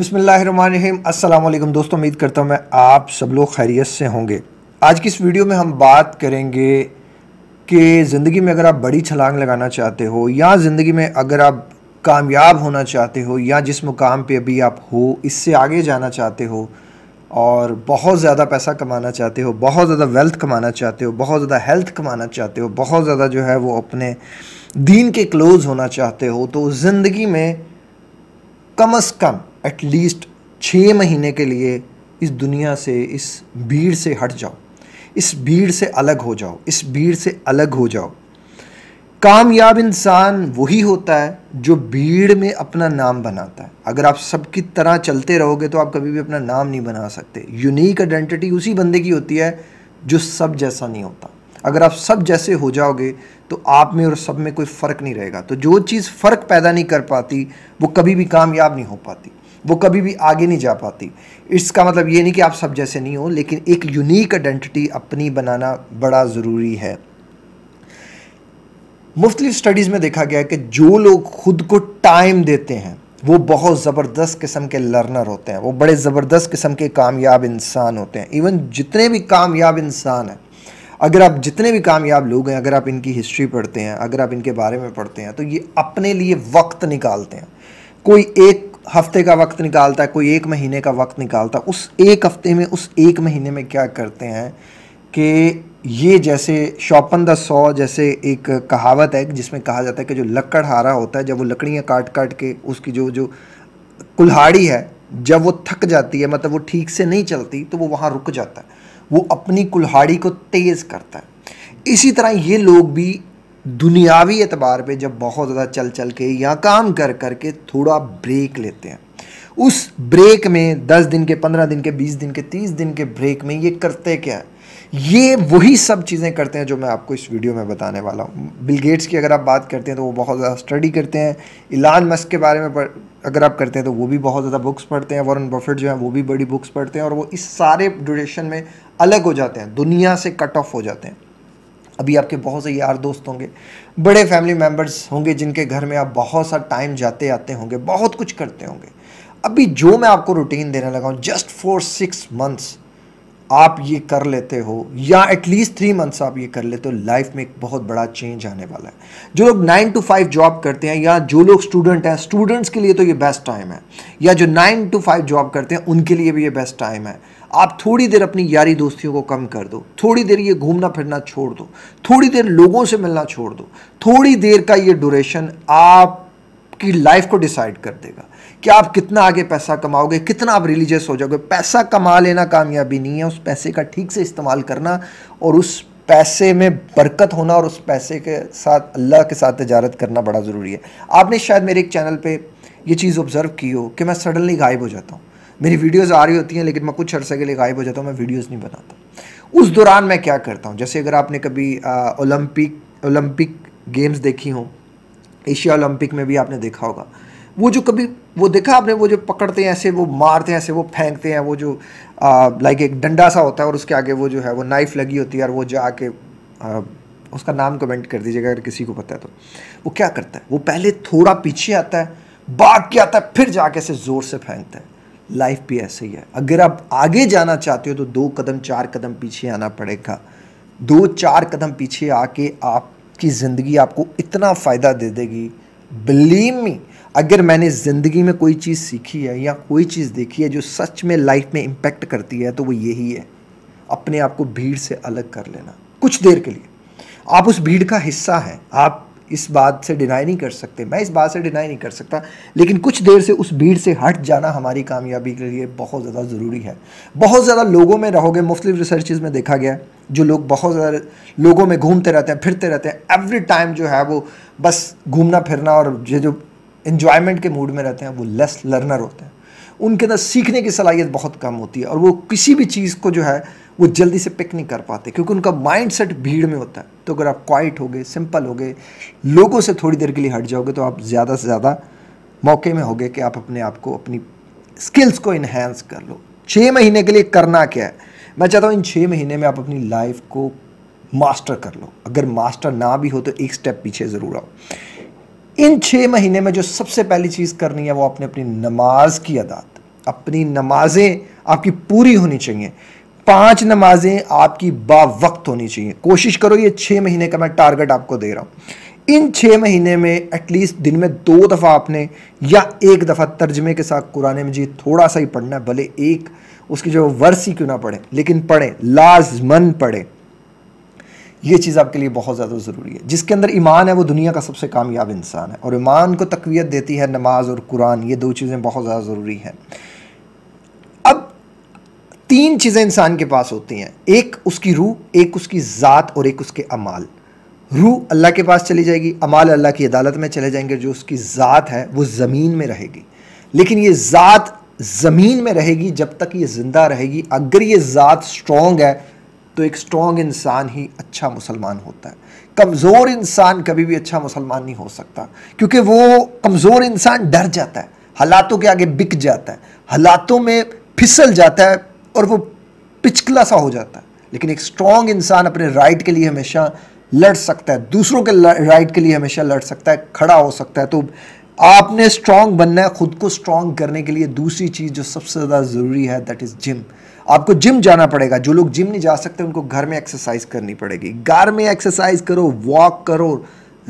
अस्सलाम अल्लाम दोस्तों उम्मीद करता हूँ मैं आप सब लोग खैरियत से होंगे आज की इस वीडियो में हम बात करेंगे कि ज़िंदगी में अगर आप बड़ी छलांग लगाना चाहते हो या ज़िंदगी में अगर आप कामयाब होना चाहते हो या जिस मुकाम पे अभी आप हो इससे आगे जाना चाहते हो और बहुत ज़्यादा पैसा कमाना चाहते हो बहुत ज़्यादा वेल्थ कमाना चाहते हो बहुत ज़्यादा हेल्थ कमाना चाहते हो बहुत ज़्यादा जो है वो अपने दीन के क्लोज़ होना चाहते हो तो ज़िंदगी में कम से कम एटलीस्ट छः महीने के लिए इस दुनिया से इस भीड़ से हट जाओ इस भीड़ से अलग हो जाओ इस भीड़ से अलग हो जाओ कामयाब इंसान वही होता है जो भीड़ में अपना नाम बनाता है अगर आप सबकी तरह चलते रहोगे तो आप कभी भी अपना नाम नहीं बना सकते यूनिक आइडेंटिटी उसी बंदे की होती है जो सब जैसा नहीं होता अगर आप सब जैसे हो जाओगे तो आप में और सब में कोई फ़र्क नहीं रहेगा तो जो चीज़ फ़र्क पैदा नहीं कर पाती वो कभी भी कामयाब नहीं हो पाती वो कभी भी आगे नहीं जा पाती इसका मतलब ये नहीं कि आप सब जैसे नहीं हो लेकिन एक यूनिक आइडेंटिटी अपनी बनाना बड़ा ज़रूरी है मुख्तलिफ स्टडीज़ में देखा गया है कि जो लोग खुद को टाइम देते हैं वो बहुत ज़बरदस्त किस्म के लर्नर होते हैं वो बड़े ज़बरदस्त किस्म के कामयाब इंसान होते हैं इवन जितने भी कामयाब इंसान हैं अगर आप जितने भी कामयाब लोग हैं अगर आप इनकी हिस्ट्री पढ़ते हैं अगर आप इनके बारे में पढ़ते हैं तो ये अपने लिए वक्त निकालते हैं कोई एक हफ्ते का वक्त निकालता है कोई एक महीने का वक्त निकालता है उस एक हफ्ते में उस एक महीने में क्या करते हैं कि ये जैसे शौपन द सौ जैसे एक कहावत है जिसमें कहा जाता है कि जो लकड़हारा होता है जब वो लकड़ियाँ काट काट के उसकी जो जो कुल्हाड़ी है जब वो थक जाती है मतलब वो ठीक से नहीं चलती तो वो वहाँ रुक जाता है वो अपनी कुल्हाड़ी को तेज़ करता है इसी तरह ये लोग भी दुनियावी एतबार पे जब बहुत ज़्यादा चल चल के या काम कर कर के थोड़ा ब्रेक लेते हैं उस ब्रेक में दस दिन के पंद्रह दिन के बीस दिन के तीस दिन के ब्रेक में ये करते क्या है ये वही सब चीज़ें करते हैं जो मैं आपको इस वीडियो में बताने वाला हूँ बिल गेट्स की अगर आप बात करते हैं तो वो बहुत ज़्यादा स्टडी करते हैं इलान मस्क के बारे में अगर आप करते हैं तो वो भी बहुत ज़्यादा बुक्स पढ़ते हैं वरुण बफेट जो है वो भी बड़ी बुक्स पढ़ते हैं और वो इस सारे ड्यूरेशन में अलग हो जाते हैं दुनिया से कट ऑफ हो जाते हैं अभी आपके बहुत से यार दोस्त होंगे बड़े फैमिली मेम्बर्स होंगे जिनके घर में आप बहुत सा टाइम जाते आते होंगे बहुत कुछ करते होंगे अभी जो मैं आपको रूटीन देने लगा हूँ जस्ट फॉर सिक्स मंथ्स आप ये कर लेते हो या एटलीस्ट थ्री मंथ्स आप ये कर लेते हो लाइफ में एक बहुत बड़ा चेंज आने वाला है जो लोग नाइन टू फाइव जॉब करते हैं या जो लोग स्टूडेंट हैं स्टूडेंट्स के लिए तो ये बेस्ट टाइम है या जो नाइन टू फाइव जॉब करते हैं उनके लिए भी ये बेस्ट टाइम है आप थोड़ी देर अपनी यारी दोस्तियों को कम कर दो थोड़ी देर ये घूमना फिरना छोड़ दो थोड़ी देर लोगों से मिलना छोड़ दो थोड़ी देर का ये ड्यूरेशन आपकी लाइफ को डिसाइड कर देगा कि आप कितना आगे पैसा कमाओगे कितना आप रिलीजियस हो जाओगे पैसा कमा लेना कामयाबी नहीं है उस पैसे का ठीक से इस्तेमाल करना और उस पैसे में बरकत होना और उस पैसे के साथ अल्लाह के साथ तजारत करना बड़ा ज़रूरी है आपने शायद मेरे एक चैनल पर ये चीज़ ऑब्ज़र्व की हो कि मैं सडनली गायब हो जाता हूँ मेरी वीडियोज़ आ रही होती हैं लेकिन मैं कुछ अर्से के लिए गायब हो जाता हूँ मैं वीडियोज़ नहीं बनाता उस दौरान मैं क्या करता हूँ जैसे अगर आपने कभी ओलंपिक ओलंपिक गेम्स देखी हों एशिया ओलंपिक में भी आपने देखा होगा वो जो कभी वो देखा आपने वो जो पकड़ते हैं ऐसे वो मारते हैं ऐसे वो फेंकते हैं वो जो लाइक एक डंडा सा होता है और उसके आगे वो जो है वो नाइफ लगी होती है और वो जाके उसका नाम कमेंट कर दीजिएगा अगर किसी को पता है तो वो क्या करता है वो पहले थोड़ा पीछे आता है बाग के आता है फिर जाके ऐसे ज़ोर से फेंकता है लाइफ भी ऐसे ही है अगर आप आगे जाना चाहते हो तो दो कदम चार कदम पीछे आना पड़ेगा दो चार कदम पीछे आके आपकी ज़िंदगी आपको इतना फ़ायदा दे देगी बिलीव मी अगर मैंने ज़िंदगी में कोई चीज़ सीखी है या कोई चीज़ देखी है जो सच में लाइफ में इम्पेक्ट करती है तो वो यही है अपने आप को भीड़ से अलग कर लेना कुछ देर के लिए आप उस भीड़ का हिस्सा हैं आप इस बात से डिनाई नहीं कर सकते मैं इस बात से डिनाई नहीं कर सकता लेकिन कुछ देर से उस भीड़ से हट जाना हमारी कामयाबी के लिए बहुत ज़्यादा ज़रूरी है बहुत ज़्यादा लोगों में रहोगे मुख्तु रिसर्चेज़ में देखा गया जो लोग बहुत ज़्यादा लोगों में घूमते रहते हैं फिरते रहते हैं एवरी टाइम जो है वो बस घूमना फिरना और ये जो इन्जॉयमेंट के मूड में रहते हैं वो लेस लर्नर होते हैं उनके अंदर सीखने की सलाहियत बहुत कम होती है और वो किसी भी चीज़ को जो है वो जल्दी से पिक नहीं कर पाते क्योंकि उनका माइंड सेट भीड़ में होता है तो अगर आप क्वाइट हो गए सिंपल हो गए लोगों से थोड़ी देर के लिए हट जाओगे तो आप ज़्यादा से ज़्यादा मौके में होगे कि आप अपने आप को अपनी स्किल्स को इन्हेंस कर लो छः महीने के लिए करना क्या है मैं चाहता हूँ इन छः महीने में आप अपनी लाइफ को मास्टर कर लो अगर मास्टर ना भी हो तो एक स्टेप पीछे ज़रूर आओ इन छः महीने में जो सबसे पहली चीज़ करनी है वो आपने अपनी नमाज की अदात अपनी नमाजें आपकी पूरी होनी चाहिए पांच नमाजें आपकी बावक्त होनी चाहिए कोशिश करो ये छः महीने का मैं टारगेट आपको दे रहा हूँ इन छः महीने में एटलीस्ट दिन में दो दफ़ा आपने या एक दफ़ा तर्जमे के साथ कुरान मजीद थोड़ा सा ही पढ़ना है भले एक उसकी जो वर्सी क्यों ना पढ़े लेकिन पढ़े लाजमन पढ़े ये चीज़ आपके लिए बहुत ज़्यादा ज़रूरी है जिसके अंदर ईमान है वो दुनिया का सबसे कामयाब इंसान है और ईमान को तकवीत देती है नमाज और कुरान ये दो चीज़ें बहुत ज़्यादा ज़रूरी हैं अब तीन चीज़ें इंसान के पास होती हैं एक उसकी रूह एक उसकी ज़ात और एक उसके अमाल रूह अल्लाह के पास चली जाएगी अमाल अल्लाह की अदालत में चले जाएंगे जो उसकी ज़ात है वो ज़मीन में रहेगी लेकिन ये ज़ात ज़मीन में रहेगी जब तक ये ज़िंदा रहेगी अगर ये ज़ात स्ट्रॉन्ग है तो एक स्ट्रॉन्ग इंसान ही अच्छा मुसलमान होता है कमज़ोर इंसान कभी भी अच्छा मुसलमान नहीं हो सकता क्योंकि वो कमज़ोर इंसान डर जाता है हालातों के आगे बिक जाता है हालातों में फिसल जाता है और वो पिचकला सा हो जाता है लेकिन एक स्ट्रॉन्ग इंसान अपने राइट के लिए हमेशा लड़ सकता है दूसरों के राइट के लिए हमेशा लड़ सकता है खड़ा हो सकता है तो आपने स्ट्रॉन्ग बनना है ख़ुद को स्ट्रॉन्ग करने के लिए दूसरी चीज़ जो सबसे ज़्यादा ज़रूरी है दैट इज़ जिम आपको जिम जाना पड़ेगा जो लोग जिम नहीं जा सकते उनको घर में एक्सरसाइज करनी पड़ेगी घर में एक्सरसाइज करो वॉक करो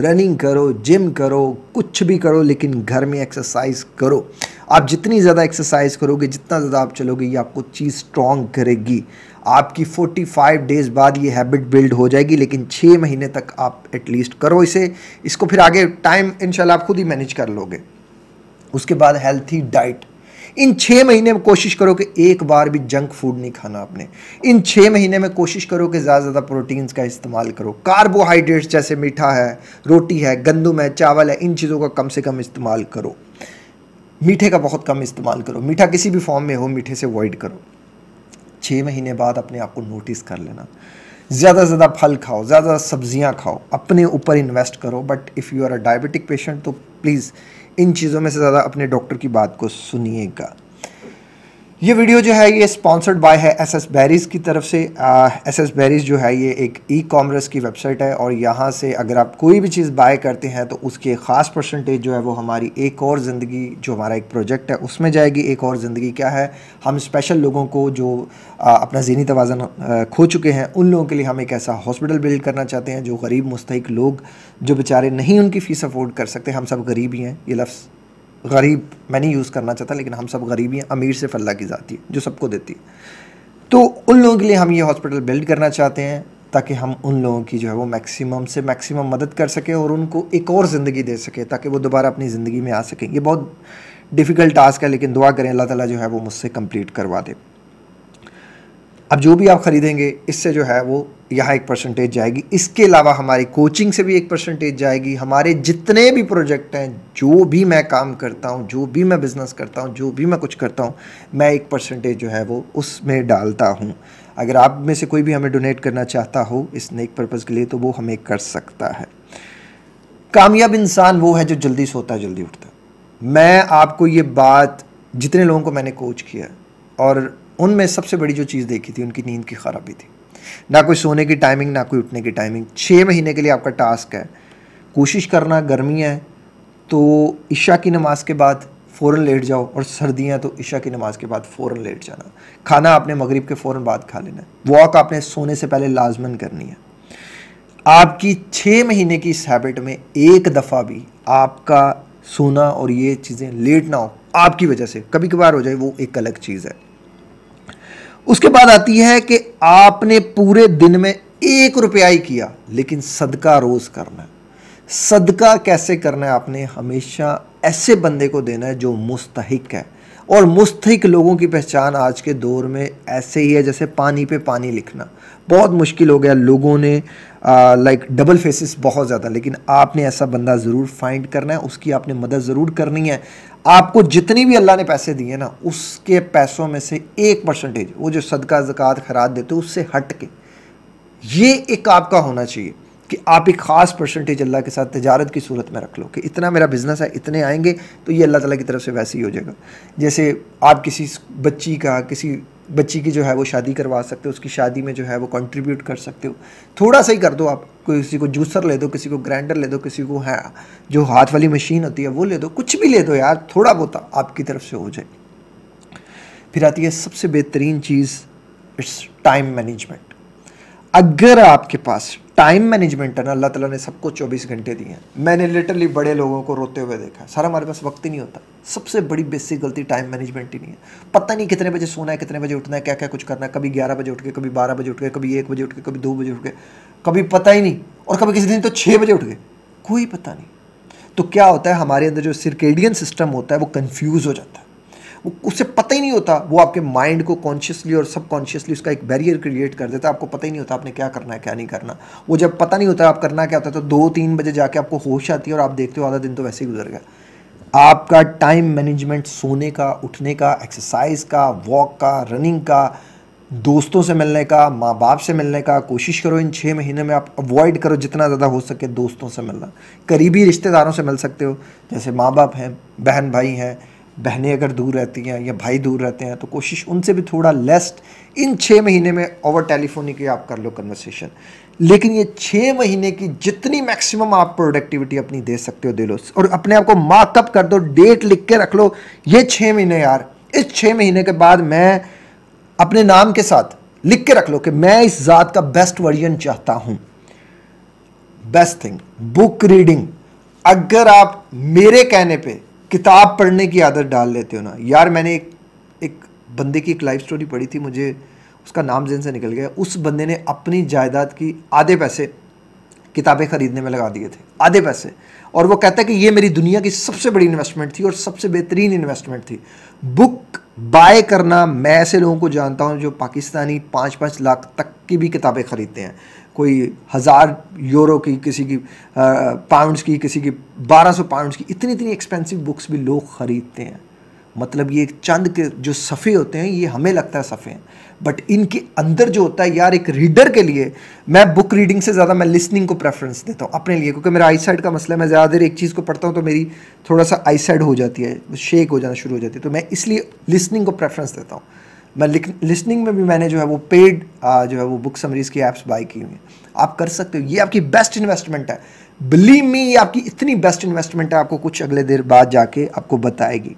रनिंग करो जिम करो कुछ भी करो लेकिन घर में एक्सरसाइज करो आप जितनी ज़्यादा एक्सरसाइज करोगे जितना ज़्यादा आप चलोगे ये आपको चीज़ स्ट्रॉन्ग करेगी आपकी 45 डेज बाद ये हैबिट बिल्ड हो जाएगी लेकिन छः महीने तक आप एटलीस्ट करो इसे इसको फिर आगे टाइम इनशाला आप खुद ही मैनेज कर लोगे उसके बाद हेल्थी डाइट इन छः महीने में कोशिश करो कि एक बार भी जंक फूड नहीं खाना आपने इन छः महीने में कोशिश करो कि ज़्यादा से ज़्यादा प्रोटीन्स का इस्तेमाल करो कार्बोहाइड्रेट्स जैसे मीठा है रोटी है गंदम है चावल है इन चीज़ों का कम से कम इस्तेमाल करो मीठे का बहुत कम इस्तेमाल करो मीठा किसी भी फॉर्म में हो मीठे से अवॉइड करो छः महीने बाद अपने आप को नोटिस कर लेना ज़्यादा से ज़्यादा फल खाओ ज़्यादा सब्जियाँ खाओ अपने ऊपर इन्वेस्ट करो but if you are a diabetic patient तो प्लीज़ इन चीज़ों में से ज़्यादा अपने डॉक्टर की बात को सुनिएगा ये वीडियो जो है ये स्पॉन्सर्ड बाय है एस एस बैरीज़ की तरफ से एस एस बैरीज़ जो है ये एक ई कॉमर्स की वेबसाइट है और यहाँ से अगर आप कोई भी चीज़ बाय करते हैं तो उसके ख़ास परसेंटेज जो है वो हमारी एक और ज़िंदगी जो हमारा एक प्रोजेक्ट है उसमें जाएगी एक और ज़िंदगी क्या है हम स्पेशल लोगों को जो आ, अपना जहनी तोज़न खो चुके हैं उन लोगों के लिए हम एक ऐसा हॉस्पिटल बिल्ड करना चाहते हैं जो गरीब मुस्तक लोग जो बेचारे नहीं उनकी फ़ीस अफोर्ड कर सकते हम सब गरीब ही हैं ये लफ्ज़ गरीब मैं नहीं यूज़ करना चाहता लेकिन हम सब गरीबी अमीर से अल्लाह की ज़ाती है जो सबको देती है तो उन लोगों के लिए हम ये हॉस्पिटल बिल्ड करना चाहते हैं ताकि हम उन लोगों की जो है वो मैक्सिमम से मैक्सिमम मदद कर सकें और उनको एक और ज़िंदगी दे सकें ताकि वो दोबारा अपनी ज़िंदगी में आ सकें ये बहुत डिफ़िकल्ट टास्क है लेकिन दुआ करें अल्लाह ताला जो है वो मुझसे कंप्लीट करवा दे अब जो भी आप ख़रीदेंगे इससे जो है वो यहाँ एक परसेंटेज जाएगी इसके अलावा हमारी कोचिंग से भी एक परसेंटेज जाएगी हमारे जितने भी प्रोजेक्ट हैं जो भी मैं काम करता हूँ जो भी मैं बिज़नेस करता हूँ जो भी मैं कुछ करता हूँ मैं एक परसेंटेज जो है वो उसमें डालता हूँ अगर आप में से कोई भी हमें डोनेट करना चाहता हो इस नेक पर्पज़ के लिए तो वो हमें कर सकता है कामयाब इंसान वो है जो जल्दी सोता है जल्दी उठता मैं आपको ये बात जितने लोगों को मैंने कोच किया और उनमें सबसे बड़ी जो चीज़ देखी थी उनकी नींद की खराबी थी ना कोई सोने की टाइमिंग ना कोई उठने की टाइमिंग छः महीने के लिए आपका टास्क है कोशिश करना गर्मी है तो ईशा की नमाज के बाद फ़ौर लेट जाओ और सर्दियाँ तो ईशा की नमाज़ के बाद फ़ौर लेट जाना खाना आपने मगरिब के फ़ौर बाद खा लेना वॉक आपने सोने से पहले लाजमन करनी है आपकी छः महीने की इस हैबिट में एक दफ़ा भी आपका सोना और ये चीज़ें लेट ना हो आपकी वजह से कभी कभार हो जाए वो एक अलग चीज़ है उसके बाद आती है कि आपने पूरे दिन में एक रुपया ही किया लेकिन सदका रोज़ करना है सदका कैसे करना है आपने हमेशा ऐसे बंदे को देना है जो मुस्तक है और मुस्तक लोगों की पहचान आज के दौर में ऐसे ही है जैसे पानी पे पानी लिखना बहुत मुश्किल हो गया लोगों ने लाइक डबल फेसिस बहुत ज़्यादा लेकिन आपने ऐसा बंदा ज़रूर फाइंड करना है उसकी आपने मदद ज़रूर करनी है आपको जितनी भी अल्लाह ने पैसे दिए ना उसके पैसों में से एक परसेंटेज वो जो सदका जक़ात खराद देते उससे हट के ये एक आपका होना चाहिए कि आप एक ख़ास परसेंटेज अल्लाह के साथ तजारत की सूरत में रख लो कि इतना मेरा बिज़नेस है इतने आएंगे तो ये अल्लाह ताला की तरफ से वैसे ही हो जाएगा जैसे आप किसी बच्ची का किसी बच्ची की जो है वो शादी करवा सकते हो उसकी शादी में जो है वो कंट्रीब्यूट कर सकते हो थोड़ा सा ही कर दो आप किसी को जूसर ले दो किसी को ग्राइंडर ले दो किसी को है जो हाथ वाली मशीन होती है वो ले दो कुछ भी ले दो यार थोड़ा बहुत आपकी तरफ से हो जाए फिर आती है सबसे बेहतरीन चीज़ इट्स टाइम मैनेजमेंट अगर आपके पास टाइम मैनेजमेंट है ना अल्लाह ताला ने सबको 24 घंटे दिए हैं मैंने लिटरली बड़े लोगों को रोते हुए देखा सर हमारे पास वक्त ही नहीं होता सबसे बड़ी बेसिक गलती टाइम मैनेजमेंट ही नहीं है पता नहीं कितने बजे सोना है कितने बजे उठना है क्या क्या कुछ करना है कभी ग्यारह बजे उठ गए कभी बारह बजे उठ गए कभी एक बजे उठ गए कभी दो बजे उठ गए कभी पता ही नहीं और कभी किसी दिन तो छः बजे उठ गए कोई पता नहीं तो क्या होता है हमारे अंदर जो सिरकेडियन सिस्टम होता है वो कन्फ्यूज़ हो जाता है वो उससे पता ही नहीं होता वो आपके माइंड को कॉन्शियसली और सबकॉन्शियसली उसका एक बैरियर क्रिएट कर देता है आपको पता ही नहीं होता आपने क्या करना है क्या नहीं करना वो जब पता नहीं होता आप करना क्या होता है तो दो तीन बजे जाके आपको होश आती है और आप देखते हो आधा दिन तो वैसे ही गुजर गया आपका टाइम मैनेजमेंट सोने का उठने का एक्सरसाइज का वॉक का रनिंग का दोस्तों से मिलने का माँ बाप से मिलने का कोशिश करो इन छः महीने में आप अवॉइड करो जितना ज़्यादा हो सके दोस्तों से मिलना करीबी रिश्तेदारों से मिल सकते हो जैसे माँ बाप हैं बहन भाई हैं बहनें अगर दूर रहती हैं या भाई दूर रहते हैं तो कोशिश उनसे भी थोड़ा लेस इन छः महीने में ओवर टेलीफोनिक आप कर लो कन्वर्सेशन लेकिन ये छः महीने की जितनी मैक्सिमम आप प्रोडक्टिविटी अपनी दे सकते हो दे लो और अपने आप को मार्कअप कर दो डेट लिख के रख लो ये छः महीने यार इस छः महीने के बाद मैं अपने नाम के साथ लिख के रख लो कि मैं इस ज़ात का बेस्ट वर्जन चाहता हूँ बेस्ट थिंग बुक रीडिंग अगर आप मेरे कहने पे किताब पढ़ने की आदत डाल लेते हो ना यार मैंने एक एक बंदे की एक लाइफ स्टोरी पढ़ी थी मुझे उसका नाम जिनसे से निकल गया उस बंदे ने अपनी जायदाद की आधे पैसे किताबें खरीदने में लगा दिए थे आधे पैसे और वो कहता है कि ये मेरी दुनिया की सबसे बड़ी इन्वेस्टमेंट थी और सबसे बेहतरीन इन्वेस्टमेंट थी बुक बाय करना मैं ऐसे लोगों को जानता हूँ जो पाकिस्तानी पाँच पाँच लाख तक की भी किताबें खरीदते हैं कोई हज़ार यूरो की किसी की पाउंड्स की किसी की बारह सौ पाउंड्स की इतनी इतनी एक्सपेंसिव बुक्स भी लोग ख़रीदते हैं मतलब ये चंद के जो सफ़े होते हैं ये हमें लगता है सफ़े हैं बट इनके अंदर जो होता है यार एक रीडर के लिए मैं बुक रीडिंग से ज़्यादा मैं लिसनिंग को प्रेफरेंस देता हूँ अपने लिए क्योंकि मेरा आई साइड का मसला है मैं ज़्यादा देर एक चीज़ को पढ़ता हूँ तो मेरी थोड़ा सा आई साइड हो जाती है शेक हो जाना शुरू हो जाती है तो मैं इसलिए लिसनिंग को प्रेफरेंस देता हूँ मैं लिसनिंग में भी मैंने जो है वो पेड जो है वो बुक समरीज की ऐप्स बाई की हुई हैं आप कर सकते हो ये आपकी बेस्ट इन्वेस्टमेंट है बिलीव मी ये आपकी इतनी बेस्ट इन्वेस्टमेंट है आपको कुछ अगले देर बाद जाके आपको बताएगी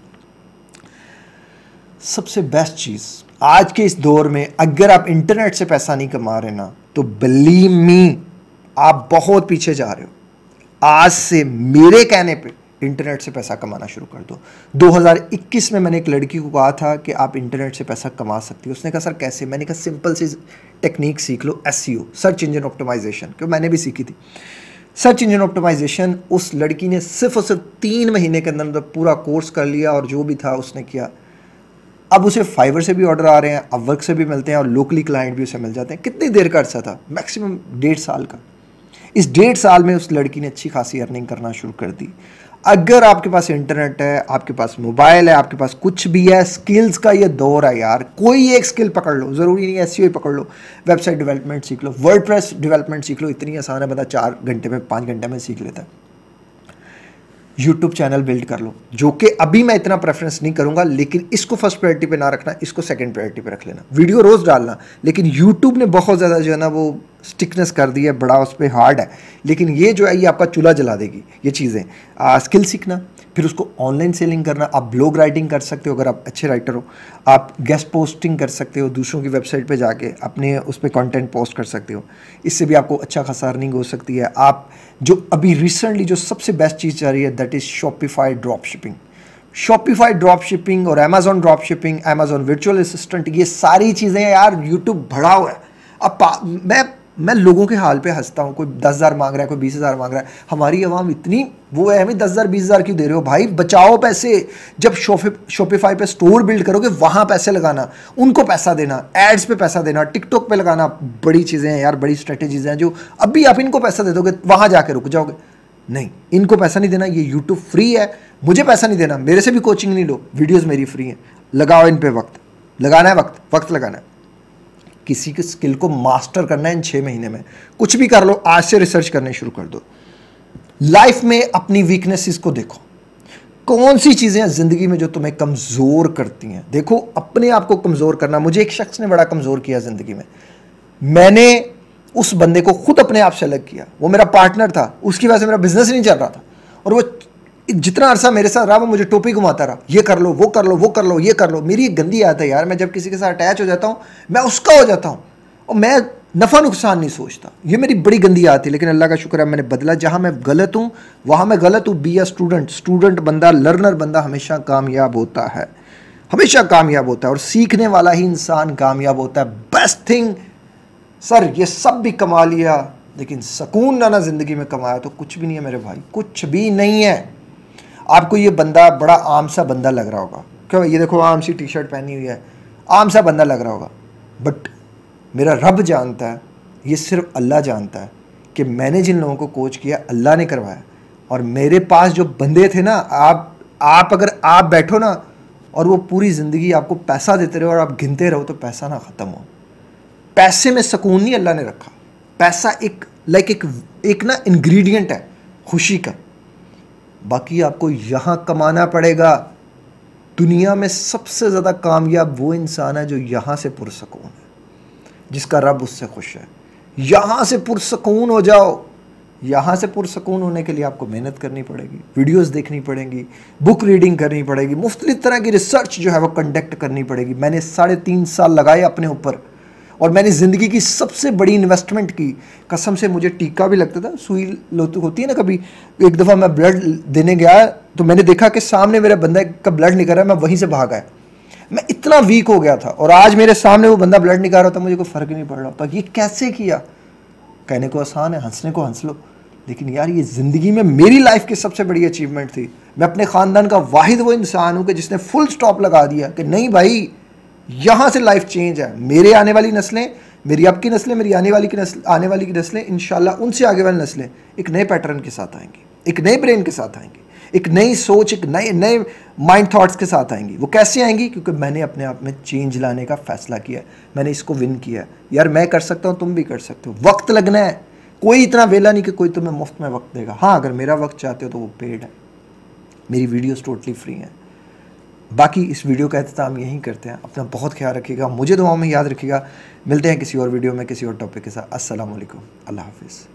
सबसे बेस्ट चीज़ आज के इस दौर में अगर आप इंटरनेट से पैसा नहीं कमा रहे ना तो बिलीव मी आप बहुत पीछे जा रहे हो आज से मेरे कहने पर इंटरनेट से पैसा कमाना शुरू कर दो 2021 में मैंने एक लड़की को कहा था कि आप इंटरनेट से पैसा कमा सकती हो उसने कहा सर कैसे मैंने कहा सिंपल सी टेक्निक सीख लो एस सर्च इंजन ऑप्टोमाइजेशन क्यों मैंने भी सीखी थी सर्च इंजन ऑप्टोमाइजेशन उस लड़की ने सिर्फ और सिर्फ तीन महीने के अंदर अंदर पूरा कोर्स कर लिया और जो भी था उसने किया अब उसे फाइवर से भी ऑर्डर आ रहे हैं अब वर्क से भी मिलते हैं और लोकली क्लाइंट भी उसे मिल जाते हैं कितनी देर का अर्सा था मैक्सिमम डेढ़ साल का इस डेढ़ साल में उस लड़की ने अच्छी खासी अर्निंग करना शुरू कर दी अगर आपके पास इंटरनेट है आपके पास मोबाइल है आपके पास कुछ भी है स्किल्स का ये दौर है यार कोई एक स्किल पकड़ लो ज़रूरी नहीं है एस e पकड़ लो वेबसाइट डेवलपमेंट सीख लो वर्ड डेवलपमेंट सीख लो इतनी आसान है बता चार घंटे में पाँच घंटे में सीख लेता है यूट्यूब चैनल बिल्ड कर लो जो कि अभी मैं इतना प्रेफरेंस नहीं करूंगा लेकिन इसको फर्स्ट प्रायोरिटी पे ना रखना इसको सेकंड प्रायोरिटी पे रख लेना वीडियो रोज़ डालना लेकिन यूट्यूब ने बहुत ज़्यादा जो है ना वो स्टिकनेस कर दी है बड़ा उस पर हार्ड है लेकिन ये जो है ये आपका चूल्हा जला देगी ये चीज़ें स्किल सीखना फिर उसको ऑनलाइन सेलिंग करना आप ब्लॉग राइटिंग कर सकते हो अगर आप अच्छे राइटर हो आप गेस्ट पोस्टिंग कर सकते हो दूसरों की वेबसाइट पे जाके अपने उस पर कॉन्टेंट पोस्ट कर सकते हो इससे भी आपको अच्छा खासा अर्निंग हो सकती है आप जो अभी रिसेंटली जो सबसे बेस्ट चीज़ जा रही है that is Shopify drop shipping Shopify drop shipping और Amazon drop shipping Amazon virtual assistant ये सारी चीज़ें यार यूट्यूब बढ़ा हुआ है अब मैं मैं लोगों के हाल पे हंसता हूँ कोई दस हज़ार मांग रहा है कोई बीस हज़ार मांग रहा है हमारी आवाम इतनी वो है हमें दस हज़ार बीस हज़ार क्यों दे रहे हो भाई बचाओ पैसे जब शोफे शोपीफाई पे स्टोर बिल्ड करोगे वहाँ पैसे लगाना उनको पैसा देना एड्स पे पैसा देना टिकटॉक पे लगाना बड़ी चीज़ें हैं यार बड़ी स्ट्रेटेजीज हैं जो अभी आप इनको पैसा दे दोगे वहाँ जाके रुक जाओगे नहीं इनको पैसा नहीं देना ये यूट्यूब फ्री है मुझे पैसा नहीं देना मेरे से भी कोचिंग नहीं लो वीडियोज़ मेरी फ्री हैं लगाओ इन पर वक्त लगाना है वक्त वक्त लगाना है किसी के स्किल को मास्टर करना है इन छः महीने में कुछ भी कर लो आज से रिसर्च करने शुरू कर दो लाइफ में अपनी वीकनेसेस को देखो कौन सी चीज़ें हैं ज़िंदगी में जो तुम्हें कमज़ोर करती हैं देखो अपने आप को कमज़ोर करना मुझे एक शख्स ने बड़ा कमज़ोर किया ज़िंदगी में मैंने उस बंदे को खुद अपने आप से अलग किया वो मेरा पार्टनर था उसकी वजह से मेरा बिजनेस नहीं चल रहा था और वो जितना अरसा मेरे साथ रहा वो मुझे टोपी घुमाता रहा ये कर लो वो कर लो वो कर लो ये कर लो मेरी एक गंदी आदत है यार मैं जब किसी के साथ अटैच हो जाता हूँ मैं उसका हो जाता हूँ और मैं नफ़ा नुकसान नहीं सोचता ये मेरी बड़ी गंदी आदत है लेकिन अल्लाह का शुक्र है मैंने बदला जहाँ मैं गलत हूँ वहाँ मैं गलत हूँ बी ए स्टूडेंट स्टूडेंट बंदा लर्नर बंदा हमेशा कामयाब होता है हमेशा कामयाब होता है और सीखने वाला ही इंसान कामयाब होता है बेस्ट थिंग सर ये सब भी कमा लिया लेकिन सकून ना ना ज़िंदगी में कमाया तो कुछ भी नहीं है मेरे भाई कुछ भी नहीं है आपको ये बंदा बड़ा आम सा बंदा लग रहा होगा क्यों ये देखो आम सी टी शर्ट पहनी हुई है आम सा बंदा लग रहा होगा बट मेरा रब जानता है ये सिर्फ अल्लाह जानता है कि मैंने जिन लोगों को कोच किया अल्लाह ने करवाया और मेरे पास जो बंदे थे ना आप आप अगर आप बैठो ना और वो पूरी ज़िंदगी आपको पैसा देते रहो और आप गिनते रहो तो पैसा ना ख़त्म हो पैसे में सुकून नहीं अल्लाह ने रखा पैसा एक लाइक एक एक ना इंग्रेडिएंट है खुशी का बाकी आपको यहाँ कमाना पड़ेगा दुनिया में सबसे ज़्यादा कामयाब वो इंसान है जो यहाँ से पुरसकून है जिसका रब उससे खुश है यहाँ से पुरसकून हो जाओ यहाँ से पुरसकून होने के लिए आपको मेहनत करनी पड़ेगी वीडियोस देखनी पड़ेंगी बुक रीडिंग करनी पड़ेगी मुख्तलिफ तरह की रिसर्च जो है वो कंडक्ट करनी पड़ेगी मैंने साढ़े तीन साल लगाए अपने ऊपर और मैंने ज़िंदगी की सबसे बड़ी इन्वेस्टमेंट की कसम से मुझे टीका भी लगता था सुई होती है ना कभी एक दफ़ा मैं ब्लड देने गया तो मैंने देखा कि सामने मेरे बंदे का ब्लड निकल रहा है मैं वहीं से भागा आया मैं इतना वीक हो गया था और आज मेरे सामने वो बंदा ब्लड निकाल रहा था मुझे कोई फ़र्क नहीं पड़ रहा था ये कैसे किया कहने को आसान है हंसने को हंस लो लेकिन यार ये ज़िंदगी में मेरी लाइफ की सबसे बड़ी अचीवमेंट थी मैं अपने ख़ानदान का वाहिद वो इंसान हूँ कि जिसने फुल स्टॉप लगा दिया कि नहीं भाई यहां से लाइफ चेंज है मेरे आने वाली नस्लें मेरी आपकी नस्लें मेरी आने वाली की नस्ल आने वाली की नस्लें इन उनसे आगे वाली नस्लें एक नए पैटर्न के साथ आएंगी एक नए ब्रेन के साथ आएंगी एक नई सोच एक नए नए माइंड थॉट्स के साथ आएंगी वो कैसे आएंगी क्योंकि मैंने अपने आप में चेंज लाने का फैसला किया है मैंने इसको विन किया है यार मैं कर सकता हूँ तुम भी कर सकते हो वक्त लगना है कोई इतना वेला नहीं कि कोई तुम्हें मुफ्त में वक्त देगा हाँ अगर मेरा वक्त चाहते हो तो वो पेड है मेरी वीडियोज टोटली फ्री हैं बाकी इस वीडियो का अहतमाम यहीं करते हैं अपना बहुत ख्याल रखिएगा मुझे दुआओं में याद रखिएगा मिलते हैं किसी और वीडियो में किसी और टॉपिक के साथ असलम अल्लाह हाफिज़